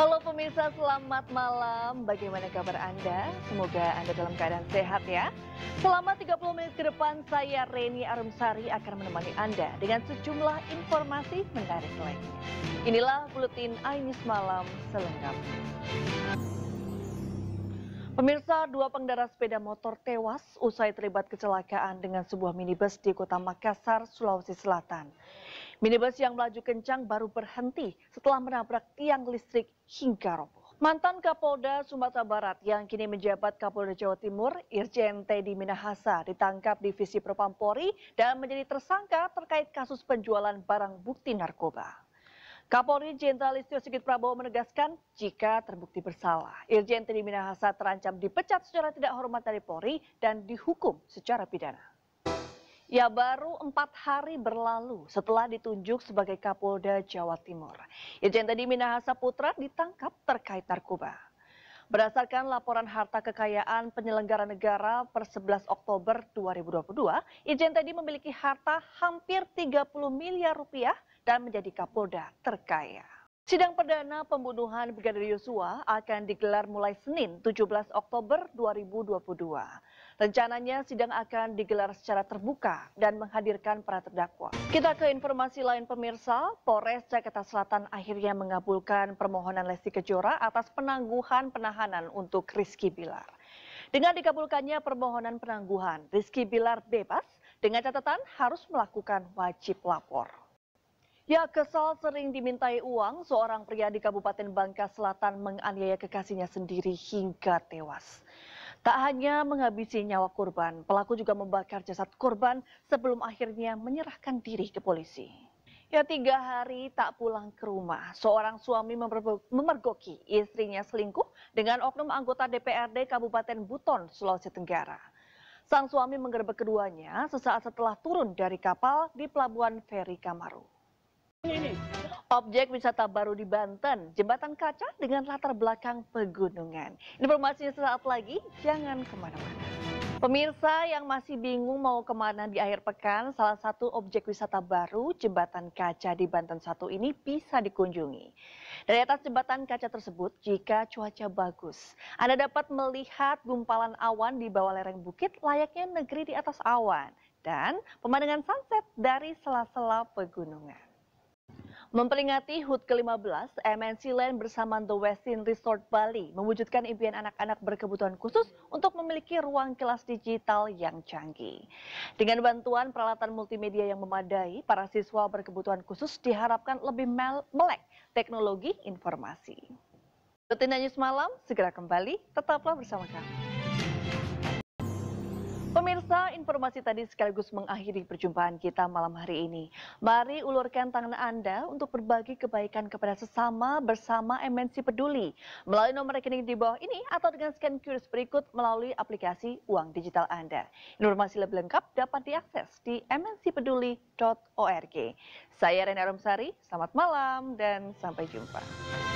Halo pemirsa, selamat malam. Bagaimana kabar Anda? Semoga Anda dalam keadaan sehat ya. Selama 30 menit ke depan, saya Reni Arumsari akan menemani Anda dengan sejumlah informasi menarik lainnya. Inilah Buletin Ainis Malam selengkapnya. Pemirsa, dua pengendara sepeda motor tewas usai terlibat kecelakaan dengan sebuah minibus di kota Makassar, Sulawesi Selatan. Minibus yang melaju kencang baru berhenti setelah menabrak tiang listrik hingga roboh. Mantan Kapolda Sumatera Barat yang kini menjabat Kapolda Jawa Timur, Irjen Teddy Minahasa ditangkap Divisi Propampori dan menjadi tersangka terkait kasus penjualan barang bukti narkoba. Kapolri Jenderal Listio Sigit Prabowo menegaskan jika terbukti bersalah, Irjen Teddy Minahasa terancam dipecat secara tidak hormat dari Polri dan dihukum secara pidana. Ya, baru empat hari berlalu setelah ditunjuk sebagai Kapolda Jawa Timur. Irjen Teddy Minahasa Putra ditangkap terkait narkoba. Berdasarkan laporan harta kekayaan penyelenggara negara per 11 Oktober 2022, Irjen Teddy memiliki harta hampir 30 miliar rupiah dan menjadi Kapolda terkaya. Sidang perdana pembunuhan Brigadir Yosua akan digelar mulai Senin 17 Oktober 2022. Rencananya sidang akan digelar secara terbuka dan menghadirkan para terdakwa. Kita ke informasi lain pemirsa, Polres Jakarta Selatan akhirnya mengabulkan permohonan Lesti Kejora atas penangguhan penahanan untuk Rizky Bilar. Dengan dikabulkannya permohonan penangguhan, Rizky Bilar bebas dengan catatan harus melakukan wajib lapor. Ya, kesal sering dimintai uang, seorang pria di Kabupaten Bangka Selatan menganiaya kekasihnya sendiri hingga tewas. Tak hanya menghabisi nyawa korban, pelaku juga membakar jasad korban sebelum akhirnya menyerahkan diri ke polisi. Ya tiga hari tak pulang ke rumah, seorang suami memergoki istrinya selingkuh dengan oknum anggota DPRD Kabupaten Buton, Sulawesi Tenggara. Sang suami menggerbek keduanya sesaat setelah turun dari kapal di Pelabuhan Feri Kamaru. Objek wisata baru di Banten, jembatan kaca dengan latar belakang pegunungan. Informasinya sesaat lagi, jangan kemana-mana. Pemirsa yang masih bingung mau kemana di akhir pekan, salah satu objek wisata baru, jembatan kaca di Banten satu ini bisa dikunjungi. Dari atas jembatan kaca tersebut, jika cuaca bagus, Anda dapat melihat gumpalan awan di bawah lereng bukit layaknya negeri di atas awan dan pemandangan sunset dari sela-sela pegunungan. Memperingati HUT ke-15, MNC Land bersama The Westin Resort Bali mewujudkan impian anak-anak berkebutuhan khusus untuk memiliki ruang kelas digital yang canggih. Dengan bantuan peralatan multimedia yang memadai, para siswa berkebutuhan khusus diharapkan lebih melek teknologi informasi. Betina News Malam segera kembali, tetaplah bersama kami informasi tadi sekaligus mengakhiri perjumpaan kita malam hari ini. Mari ulurkan tangan Anda untuk berbagi kebaikan kepada sesama bersama MNC Peduli melalui nomor rekening di bawah ini atau dengan scan QR berikut melalui aplikasi uang digital Anda. Informasi lebih lengkap dapat diakses di mncpeduli.org. Saya Rena Romsari, selamat malam dan sampai jumpa.